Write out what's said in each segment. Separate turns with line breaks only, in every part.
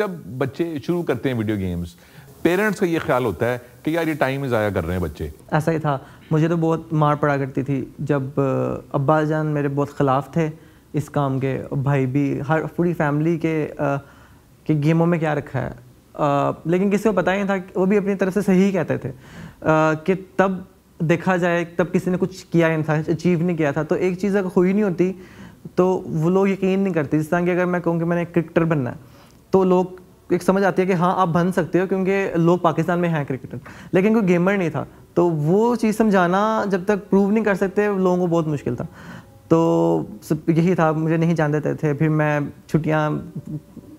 जब बच्चे शुरू करते हैं वीडियो गेम्स पेरेंट्स का ये ख्याल होता है कि यार ये टाइम ही ज़ाया कर रहे हैं बच्चे
ऐसा ही था मुझे तो बहुत मार पड़ा करती थी जब अब्बा जान मेरे बहुत ख़िलाफ़ थे इस काम के भाई भी हर पूरी फैमिली के आ, के गेमों में क्या रखा है आ, लेकिन किसी को पता ही नहीं था वो भी अपनी तरफ से सही कहते थे आ, कि तब देखा जाए तब किसी ने कुछ किया नहीं था अचीव नहीं किया था तो एक चीज़ अगर हुई नहीं होती तो वो लोग यकीन नहीं करते जिस तरह कि अगर मैं कहूँ कि मैंने क्रिकेटर बनना है तो लोग एक समझ आती है कि हाँ आप बन सकते हो क्योंकि लोग पाकिस्तान में हैं क्रिकेटर लेकिन कोई गेमर नहीं था तो वो चीज़ समझाना जब तक प्रूव नहीं कर सकते लोगों को बहुत मुश्किल था तो यही था मुझे नहीं जान देते थे फिर मैं छुट्टियाँ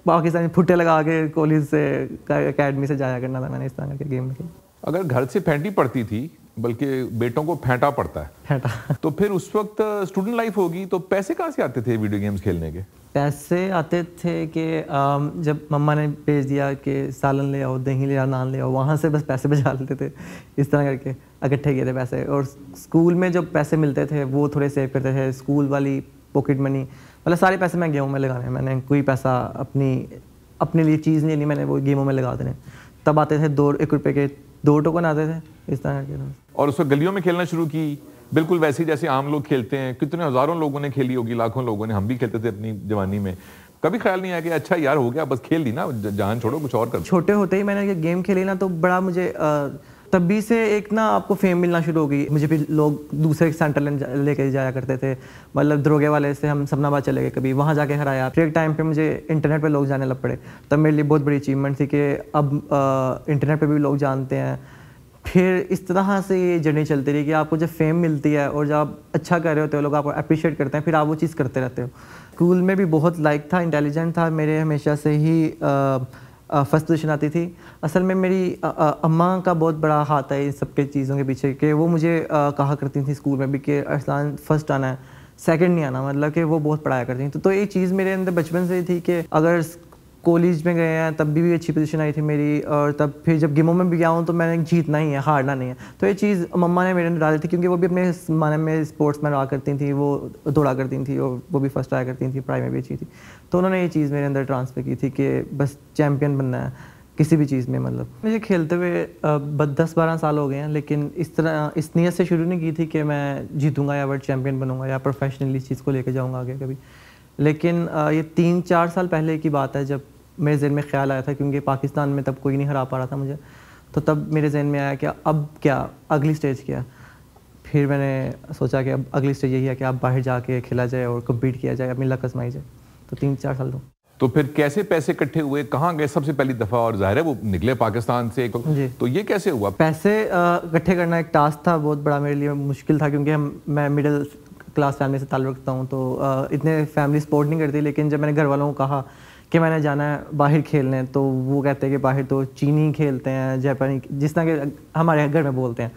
पाकिस्तान में फुटे लगा के कॉलेज से अकेडमी से जाया करना था मैंने इस तरह के गेम में
अगर घर से फेंटी पड़ती थी बल्कि बेटों को फेंटा पड़ता है फेंटा तो फिर उस वक्त स्टूडेंट लाइफ होगी तो पैसे कहाँ से आते थे वीडियो गेम्स खेलने के
पैसे आते थे कि जब मम्मा ने भेज दिया कि सालन ले आओ दही ले आओ नान ले आओ वहाँ से बस पैसे बचा लेते थे इस तरह करके इकट्ठे किए थे पैसे और स्कूल में जो पैसे मिलते थे वो थोड़े सेव करते थे स्कूल वाली पॉकेट मनी मतलब सारे पैसे मैं गेहूँ में लगाने मैंने कोई पैसा अपनी अपने लिए चीज़ नहीं ली मैंने वो गेमों में लगा देने तब आते थे दो एक रुपये के दो टोकन आते थे इस तरह के
और उस गलियों में खेलना शुरू की बिल्कुल वैसे ही जैसे आम लोग खेलते हैं कितने हज़ारों लोगों ने खेली होगी लाखों लोगों ने हम भी खेलते थे अपनी जवानी में कभी ख्याल नहीं आया कि अच्छा यार हो गया बस खेल ली ना जान छोड़ो कुछ और
कर छोटे होते ही मैंने गेम खेली ना तो बड़ा मुझे आ, तभी से एक ना आपको फेम मिलना शुरू हो गई मुझे भी लोग दूसरे सेंटर लेके जाया करते थे मतलब द्रोगे वाले से हम बात चले गए कभी वहाँ जाके हराया फिर एक टाइम पे मुझे इंटरनेट पे लोग जाने लग पड़े तब मेरे लिए बहुत बड़ी अचीवमेंट थी कि अब आ, इंटरनेट पे भी लोग जानते हैं फिर इस तरह से ये जर्नी चलती रही कि आपको जब फेम मिलती है और जब आप अच्छा कर रहे होते हो लोग आपको अप्रिशिएट करते हैं फिर आप वो चीज़ करते रहते हो स्कूल में भी बहुत लाइक था इंटेलिजेंट था मेरे हमेशा से ही फर्स्ट पोजिशन आती थी असल में मेरी अम्मा का बहुत बड़ा हाथ है इन सब के चीज़ों के पीछे कि वो मुझे कहा करती थी स्कूल में भी कि अरसलान फ़र्स्ट आना है सेकंड नहीं आना मतलब कि वो बहुत पढ़ाया करती थी तो, तो ये चीज़ मेरे अंदर बचपन से ही थी कि अगर कॉलेज में गए हैं तब भी, भी अच्छी पोजीशन आई थी मेरी और तब फिर जब गेमों में भी गया हूँ तो मैंने जीतना ही है हारना नहीं है तो ये चीज़ मम्मा ने मेरे अंदर डाली थी क्योंकि वो भी अपने माने में स्पोर्ट्स में रहा करती थी वो दौड़ा करती थी और वो भी फर्स्ट आया करती थी पढ़ाई में भी अच्छी थी तो उन्होंने ये चीज़ मेरे अंदर ट्रांसफ़र की थी कि बस चैम्पियन बनना है किसी भी चीज़ में मतलब मुझे खेलते हुए दस बारह साल हो गए हैं लेकिन इस तरह इस नीयत से शुरू नहीं की थी कि मैं जीतूंगा या वर्ल्ड चैम्पियन बनूंगा या प्रोफेशनली इस चीज़ को लेकर जाऊंगा आगे कभी लेकिन ये तीन चार साल पहले की बात है जब मेरे जहन में ख्याल आया था क्योंकि पाकिस्तान में तब कोई नहीं हरा पा रहा था मुझे तो तब मेरे जहन में आया कि अब क्या अगली स्टेज क्या फिर मैंने सोचा कि अब अगली स्टेज यही है कि आप बाहर जाके खेला जाए और कम्पीट किया जाए अपनी लक आजमाई जाए तो तीन चार साल दो
तो फिर कैसे पैसे इकट्ठे हुए कहाँ गए सबसे पहली दफ़ा और जाहिर है वो निकले पाकिस्तान से जी तो ये कैसे हुआ
पैसे इकट्ठे करना एक टास्क था बहुत बड़ा मेरे लिए मुश्किल था क्योंकि हम मैं मिडिल क्लास फैमिली से ताल्लुक़ रखता हूँ तो आ, इतने फैमिली सपोर्ट नहीं करती लेकिन जब मैंने घर वालों को कहा कि मैंने जाना है बाहर खेलने तो वो कहते हैं कि बाहर तो चीनी खेलते हैं जापानी जिस तरह के हमारे घर में बोलते हैं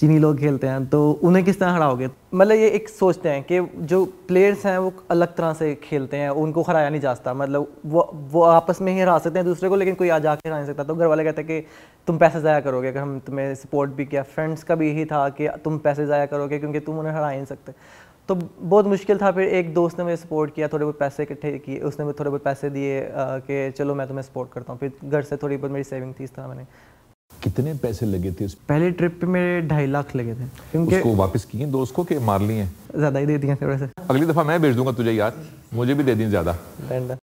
चीनी लोग खेलते हैं तो उन्हें किस तरह हराओगे मतलब ये एक सोचते हैं कि जो प्लेयर्स हैं वो अलग तरह से खेलते हैं उनको हराया नहीं जाता मतलब वो वो आपस में ही हरा सकते हैं दूसरे को लेकिन कोई आ आके हरा नहीं सकता तो घर वाले कहते हैं कि तुम पैसे ज़ाया करोगे अगर हम तुम्हें सपोर्ट भी किया फ्रेंड्स का भी यही था कि तुम पैसे ज़ाया करोगे क्योंकि तुम उन्हें हरा नहीं सकते तो बहुत मुश्किल था फिर एक दोस्त ने मुझे सपोर्ट किया थोड़े बहुत पैसे इकट्ठे किए उसने मुझे थोड़े बहुत पैसे दिए कि चलो मैं तुम्हें सपोर्ट करता हूँ फिर घर से थोड़ी बहुत मेरी सेविंग थी इस तरह मैंने
कितने पैसे लगे थे पहले
ट्रिप पे मेरे ढाई लाख लगे थे क्योंकि उसको
वापस किए दोस्त को के मार लिए
ज़्यादा ही दे दिए थोड़े से अगली दफ़ा मैं भेज दूंगा तुझे यार मुझे भी दे दी ज़्यादा